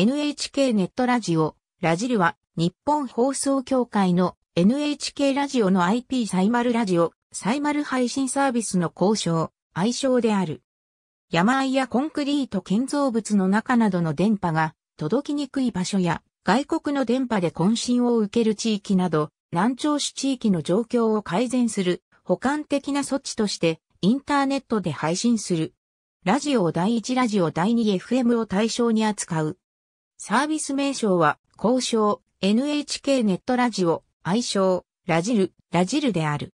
NHK ネットラジオ、ラジルは、日本放送協会の NHK ラジオの IP サイマルラジオ、サイマル配信サービスの交渉、愛称である。山あいやコンクリート建造物の中などの電波が届きにくい場所や外国の電波で渾身を受ける地域など南朝市地域の状況を改善する補完的な措置としてインターネットで配信する。ラジオを第1ラジオ第 2FM を対象に扱うサービス名称は、交渉、NHK ネットラジオ、愛称、ラジル、ラジルである。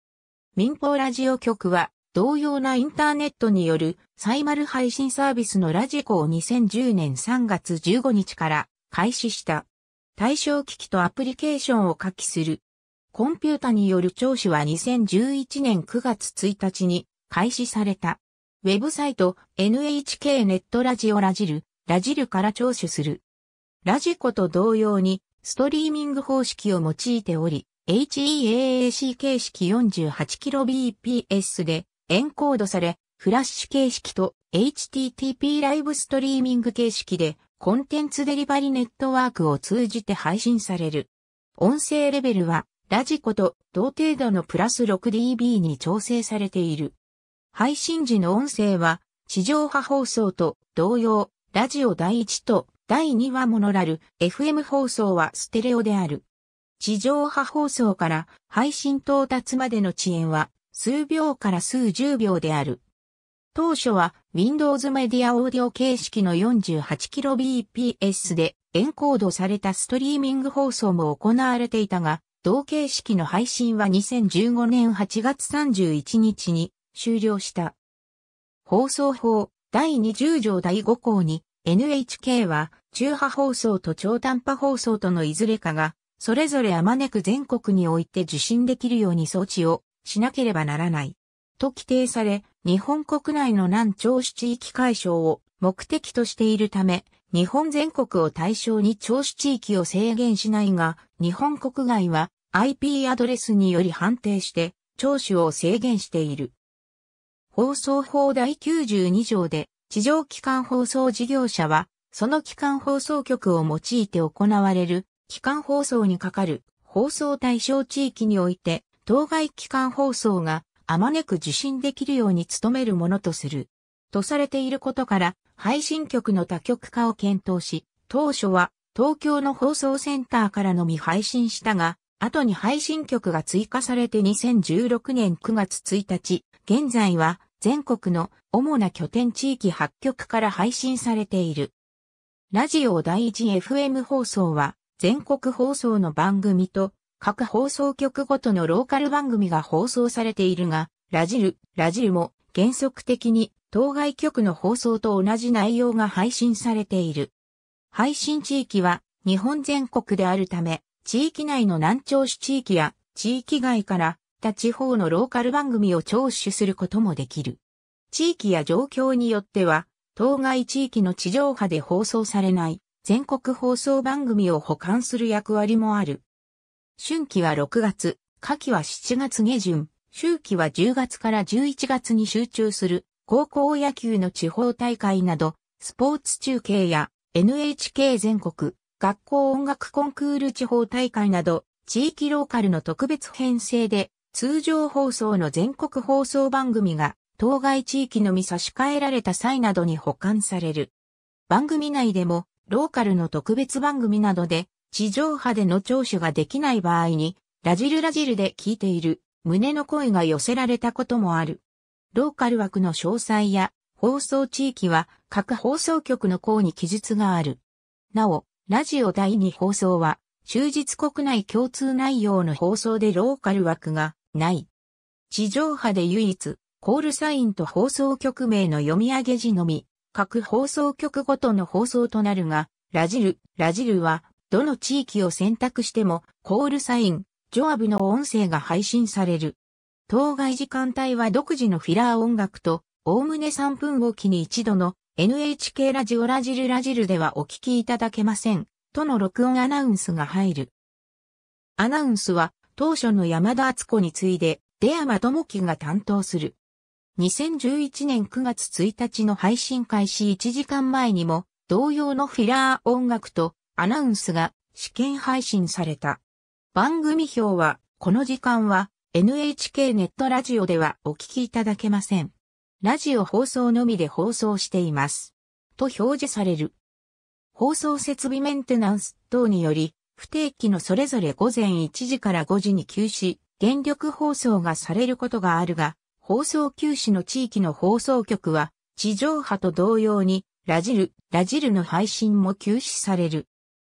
民放ラジオ局は、同様なインターネットによるサイマル配信サービスのラジコを2010年3月15日から開始した。対象機器とアプリケーションを可きする。コンピュータによる聴取は2011年9月1日に開始された。ウェブサイト NHK ネットラジオラジル、ラジルから聴取する。ラジコと同様に、ストリーミング方式を用いており、HEAAC 形式 48kbps でエンコードされ、フラッシュ形式と HTTP ライブストリーミング形式でコンテンツデリバリネットワークを通じて配信される。音声レベルはラジコと同程度のプラス 6dB に調整されている。配信時の音声は地上波放送と同様、ラジオ第1と第2話モノラル、FM 放送はステレオである。地上波放送から配信到達までの遅延は数秒から数十秒である。当初は Windows メディアオーディオ形式の 48kbps でエンコードされたストリーミング放送も行われていたが、同形式の配信は2015年8月31日に終了した。放送法第20条第5項に NHK は中波放送と超短波放送とのいずれかが、それぞれあまねく全国において受信できるように装置をしなければならない。と規定され、日本国内の南聴取地域解消を目的としているため、日本全国を対象に聴取地域を制限しないが、日本国外は IP アドレスにより判定して聴取を制限している。放送法第92条で地上機関放送事業者は、その機関放送局を用いて行われる、機関放送にかかる放送対象地域において、当該機関放送があまねく受信できるように努めるものとする。とされていることから、配信局の多局化を検討し、当初は東京の放送センターからのみ配信したが、後に配信局が追加されて2016年9月1日、現在は全国の主な拠点地域8局から配信されている。ラジオ第一 FM 放送は全国放送の番組と各放送局ごとのローカル番組が放送されているが、ラジル、ラジルも原則的に当該局の放送と同じ内容が配信されている。配信地域は日本全国であるため、地域内の南朝市地域や地域外からった地方のローカル番組を聴取することもできる。地域や状況によっては、当該地域の地上波で放送されない全国放送番組を保管する役割もある。春季は6月、夏季は7月下旬、秋季は10月から11月に集中する高校野球の地方大会など、スポーツ中継や NHK 全国学校音楽コンクール地方大会など、地域ローカルの特別編成で通常放送の全国放送番組が当該地域のみ差し替えられた際などに保管される。番組内でもローカルの特別番組などで地上波での聴取ができない場合にラジルラジルで聞いている胸の声が寄せられたこともある。ローカル枠の詳細や放送地域は各放送局の項に記述がある。なお、ラジオ第2放送は終日国内共通内容の放送でローカル枠がない。地上波で唯一、コールサインと放送局名の読み上げ時のみ、各放送局ごとの放送となるが、ラジル、ラジルは、どの地域を選択しても、コールサイン、ジョアブの音声が配信される。当該時間帯は独自のフィラー音楽と、おおむね3分おきに一度の NHK ラジオラジルラジルではお聞きいただけません、との録音アナウンスが入る。アナウンスは当初の山田敦子に次いで、出山智樹が担当する。2011年9月1日の配信開始1時間前にも、同様のフィラー音楽とアナウンスが試験配信された。番組表は、この時間は NHK ネットラジオではお聞きいただけません。ラジオ放送のみで放送しています。と表示される。放送設備メンテナンス等により、不定期のそれぞれ午前1時から5時に休止、電力放送がされることがあるが、放送休止の地域の放送局は、地上波と同様に、ラジル、ラジルの配信も休止される。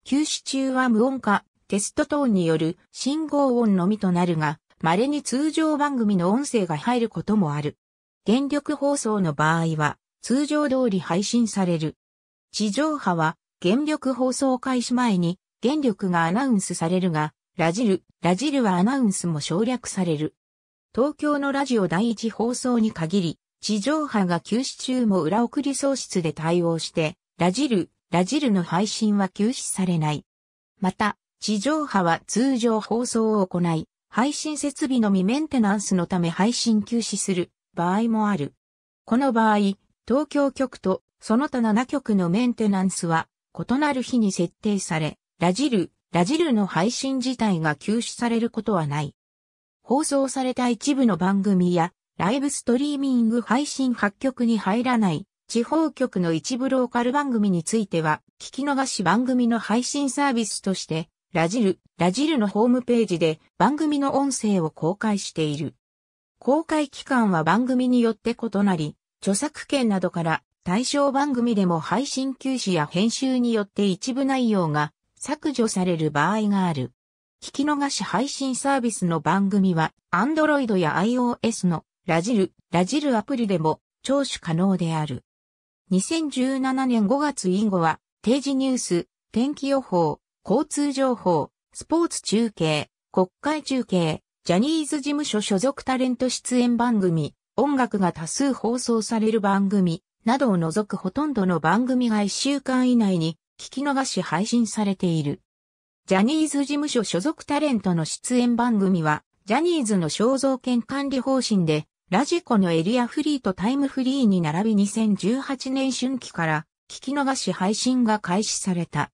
休止中は無音化、テスト等による信号音のみとなるが、稀に通常番組の音声が入ることもある。電力放送の場合は、通常通り配信される。地上波は、原力放送開始前に原力がアナウンスされるが、ラジル、ラジルはアナウンスも省略される。東京のラジオ第一放送に限り、地上波が休止中も裏送り喪失で対応して、ラジル、ラジルの配信は休止されない。また、地上波は通常放送を行い、配信設備のみメンテナンスのため配信休止する場合もある。この場合、東京局とその他7局のメンテナンスは異なる日に設定され、ラジル、ラジルの配信自体が休止されることはない。放送された一部の番組や、ライブストリーミング配信発局に入らない、地方局の一部ローカル番組については、聞き逃し番組の配信サービスとして、ラジル、ラジルのホームページで番組の音声を公開している。公開期間は番組によって異なり、著作権などから対象番組でも配信休止や編集によって一部内容が削除される場合がある。聞き逃し配信サービスの番組は、Android や iOS のラジル、ラジルアプリでも聴取可能である。2017年5月以後は、定時ニュース、天気予報、交通情報、スポーツ中継、国会中継、ジャニーズ事務所所属タレント出演番組、音楽が多数放送される番組などを除くほとんどの番組が1週間以内に聞き逃し配信されている。ジャニーズ事務所所属タレントの出演番組は、ジャニーズの肖像権管理方針で、ラジコのエリアフリーとタイムフリーに並び2018年春季から聞き逃し配信が開始された。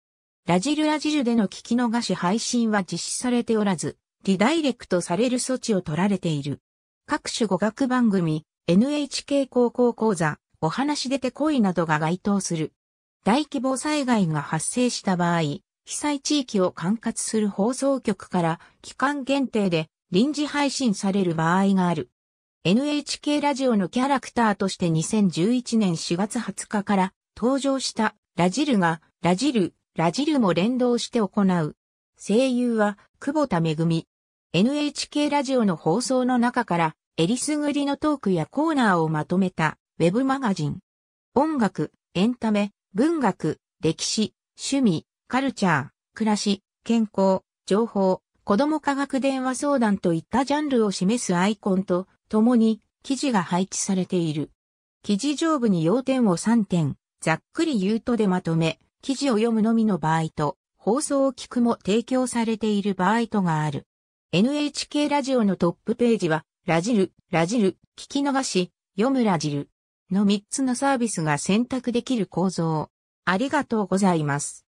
ラジルラジルでの聞き逃し配信は実施されておらず、リダイレクトされる措置を取られている。各種語学番組、NHK 高校講座、お話出てこいなどが該当する。大規模災害が発生した場合、被災地域を管轄する放送局から期間限定で臨時配信される場合がある。NHK ラジオのキャラクターとして2011年4月20日から登場したラジルがラジル、ラジルも連動して行う。声優は久保田恵。NHK ラジオの放送の中からえりすぐりのトークやコーナーをまとめたウェブマガジン。音楽、エンタメ、文学、歴史、趣味、カルチャー、暮らし、健康、情報、子供科学電話相談といったジャンルを示すアイコンと共に記事が配置されている。記事上部に要点を3点、ざっくり言うとでまとめ、記事を読むのみの場合と、放送を聞くも提供されている場合とがある。NHK ラジオのトップページは、ラジル、ラジル、聞き逃し、読むラジル。の3つのサービスが選択できる構造。ありがとうございます。